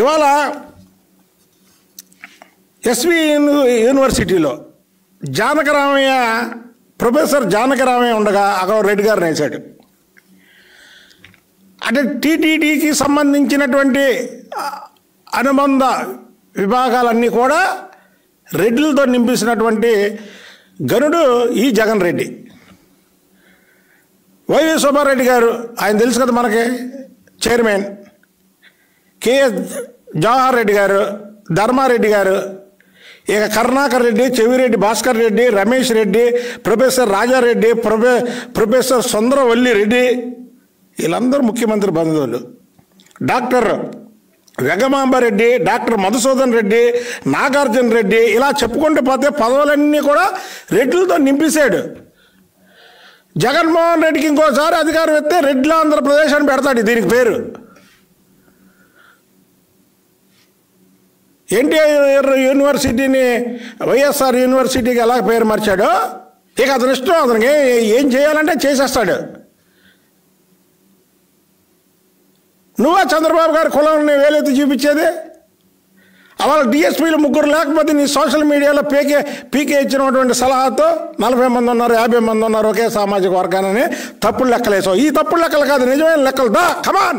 ఇవాళ ఎస్వి యూనివర్సిటీలో జానకరామయ్య ప్రొఫెసర్ జానకరామయ్య ఉండగా అగౌ రెడ్డి గారు నేసాడు అంటే టీటీడీకి సంబంధించినటువంటి అనుబంధ విభాగాలన్నీ కూడా రెడ్డిలతో నింపేసినటువంటి గనుడు ఈ జగన్ రెడ్డి వైవి సుబ్బారెడ్డి గారు ఆయన తెలుసు కదా మనకి చైర్మన్ కేఎస్ జవహర్ రెడ్డి గారు ధర్మారెడ్డి గారు ఇక కరుణాకర్ రెడ్డి చెవిరెడ్డి భాస్కర్ రెడ్డి రమేష్ రెడ్డి ప్రొఫెసర్ రాజారెడ్డి ప్రొఫె ప్రొఫెసర్ సుందరవల్లి రెడ్డి వీళ్ళందరూ ముఖ్యమంత్రి బంధువులు డాక్టర్ రెడ్డి డాక్టర్ మధుసూదన్ రెడ్డి నాగార్జున రెడ్డి ఇలా చెప్పుకుంటూ పోతే పదవులన్నీ కూడా రెడ్లతో నింపేశాడు జగన్మోహన్ రెడ్డికి ఇంకోసారి అధికారం ఎత్తే రెడ్ల ఆంధ్రప్రదేశ్ అని పెడతాడు దీనికి పేరు ఎన్టీఆర్ యూనివర్సిటీని వైఎస్ఆర్ యూనివర్సిటీకి ఎలా పేరు మార్చాడో ఇక అతని ఇష్టం అతనికి ఏం చేయాలంటే చేసేస్తాడు నువ్వా చంద్రబాబు గారి కులాన్ని వేలెత్తి చూపించేది అవాళ డిఎస్పీలు ముగ్గురు లేకపోతే నీ సోషల్ మీడియాలో పీకే పీకే ఇచ్చినటువంటి సలహాతో నలభై మంది ఉన్నారు యాభై మంది ఉన్నారు ఒకే సామాజిక వర్గానని తప్పుడు లెక్కలేసావు ఈ తప్పుడు లెక్కలు కాదు నిజమైన లెక్కలు దా కమాన్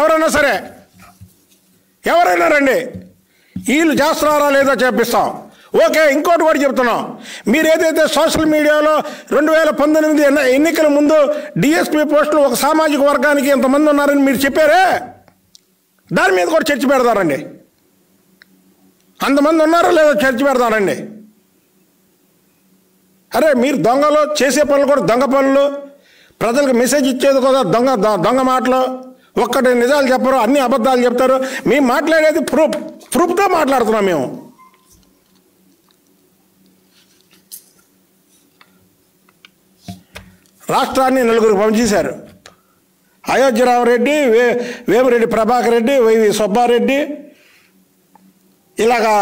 ఎవరైనా సరే ఎవరైనా రండి వీళ్ళు చేస్తున్నారా లేదా చేపిస్తాం ఓకే ఇంకోటి కూడా చెప్తున్నాం మీరు ఏదైతే సోషల్ మీడియాలో రెండు వేల పంతొమ్మిది ఎన్నికల ముందు డిఎస్పీ పోస్టులు ఒక సామాజిక వర్గానికి ఇంతమంది ఉన్నారని మీరు చెప్పారే దాని మీద కూడా చర్చ పెడతారండి అంతమంది ఉన్నారా లేదో చర్చ పెడతారండి అరే మీరు దొంగలు చేసే పనులు కూడా దొంగ పనులు ప్రజలకు మెసేజ్ ఇచ్చేది కూడా దొంగ దొంగ మాటలు ఒక్కటి నిజాలు చెప్పరు అన్ని అబద్ధాలు చెప్తారు మేము మాట్లాడేది ప్రూఫ్ ప్రూఫ్తో మాట్లాడుతున్నాం మేము రాష్ట్రాన్ని నలుగురికి పంపించేశారు అయోధ్యరామరెడ్డి వే వేమిరెడ్డి ప్రభాకర్ రెడ్డి వైవి సుబ్బారెడ్డి ఇలాగా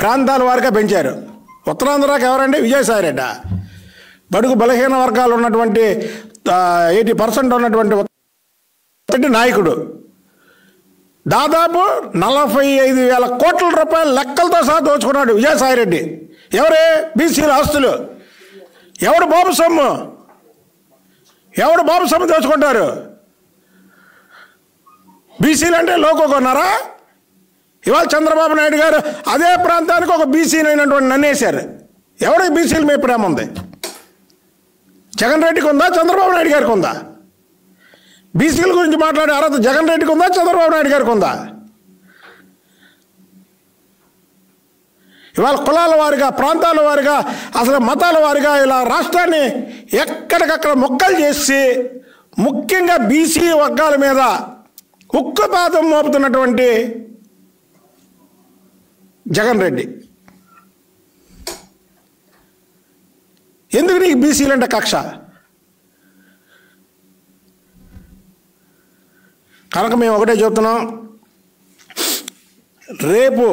ప్రాంతాల వారిగా పెంచారు ఉత్తరాంధ్రకి ఎవరండి విజయసాయి బడుగు బలహీన వర్గాలు ఉన్నటువంటి ఎయిటీ పర్సెంట్ ఉన్నటువంటి మొదటి నాయకుడు దాదాపు నలభై ఐదు వేల కోట్ల రూపాయల లెక్కలతో సహా దోచుకున్నాడు విజయసాయిరెడ్డి ఎవరే బీసీల ఆస్తులు ఎవరు బాబు సొమ్ము ఎవరు బాబు సొమ్ము దోచుకుంటారు బీసీలు అంటే లోకోకున్నారా ఇవాళ చంద్రబాబు నాయుడు గారు అదే ప్రాంతానికి ఒక బీసీలైనటువంటి నన్నేశారు ఎవరికి బీసీల మీ ప్రేమ ఉంది జగన్ రెడ్డికి ఉందా చంద్రబాబు నాయుడు గారికి ఉందా బీసీల గురించి మాట్లాడే అర్హత జగన్ రెడ్డికి ఉందా చంద్రబాబు నాయుడు గారికి ఉందా ఇవాళ కులాల వారిగా ప్రాంతాల వారిగా అసలు మతాల వారిగా ఇలా రాష్ట్రాన్ని ఎక్కడికక్కడ మొక్కలు చేసి ముఖ్యంగా బీసీ వర్గాల మీద ఉక్కుపాతం మోపుతున్నటువంటి జగన్ రెడ్డి ఎందుకు నీకు బీసీలంటే కక్ష కనుక మేము ఒకటే చెప్తున్నాం రేపు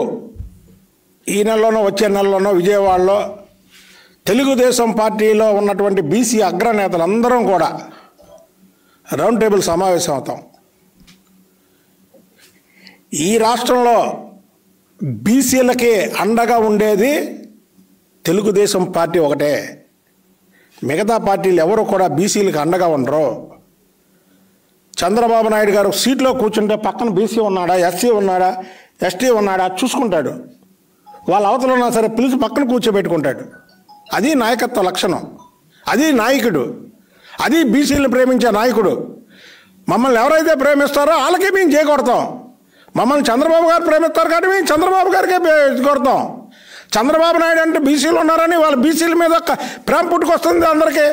ఈ నెలలోనో వచ్చే నెలలోనో విజయవాడలో తెలుగుదేశం పార్టీలో ఉన్నటువంటి బీసీ అగ్రనేతలందరం కూడా రౌండ్ టేబుల్ సమావేశం అవుతాం ఈ రాష్ట్రంలో బీసీలకి అండగా ఉండేది తెలుగుదేశం పార్టీ ఒకటే మిగతా పార్టీలు ఎవరు కూడా బీసీలకు అండగా ఉండరు చంద్రబాబు నాయుడు గారు సీట్లో కూర్చుంటే పక్కన బీసీ ఉన్నాడా ఎస్సీ ఉన్నాడా ఎస్టీ ఉన్నాడా చూసుకుంటాడు వాళ్ళ అవతల ఉన్నా సరే పిలిచి పక్కన కూర్చోబెట్టుకుంటాడు అది నాయకత్వ లక్షణం అది నాయకుడు అది బీసీలను ప్రేమించే నాయకుడు మమ్మల్ని ఎవరైతే ప్రేమిస్తారో వాళ్ళకే మేము చేయకూడతాం మమ్మల్ని చంద్రబాబు గారు ప్రేమిస్తారు కాబట్టి మేము చంద్రబాబు గారికే కొడతాం చంద్రబాబు నాయుడు అంటే బీసీలు ఉన్నారని వాళ్ళ బీసీల మీద ప్రేమ పుట్టుకొస్తుంది అందరికీ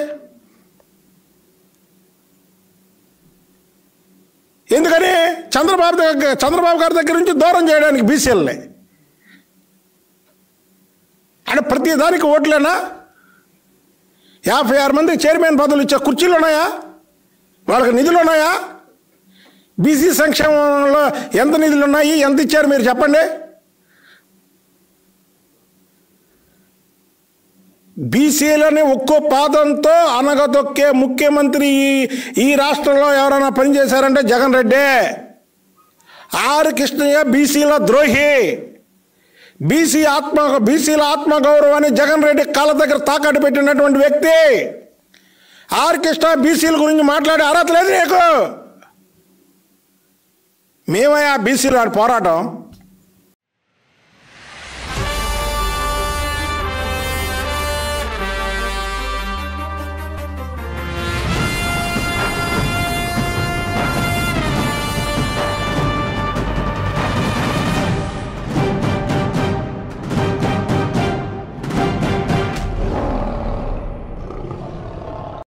ఎందుకని చంద్రబాబు దగ్గర చంద్రబాబు గారి దగ్గర నుంచి దూరం చేయడానికి బీసీఎల్ని అంటే ప్రతి దానికి ఓట్లేనా యాభై ఆరు మంది చైర్మన్ పదవులు ఇచ్చే కుర్చీలు ఉన్నాయా వాళ్ళకి నిధులు ఉన్నాయా బీసీ సంక్షేమంలో ఎంత నిధులు ఉన్నాయి ఎంత ఇచ్చారు మీరు చెప్పండి బీసీలని ఒక్కో పాదంతో అనగదొక్కే ముఖ్యమంత్రి ఈ రాష్ట్రంలో ఎవరైనా పనిచేశారంటే జగన్ రెడ్డి ఆర్ కృష్ణయ్య బీసీల ద్రోహి బీసీ ఆత్మ బీసీల ఆత్మగౌరవాన్ని జగన్ రెడ్డి కాళ్ళ దగ్గర తాకట్టు పెట్టినటువంటి వ్యక్తి ఆర్కిష్ట బీసీల గురించి మాట్లాడే అర్హత లేదు నీకు మేమయ్యా బీసీలు పోరాటం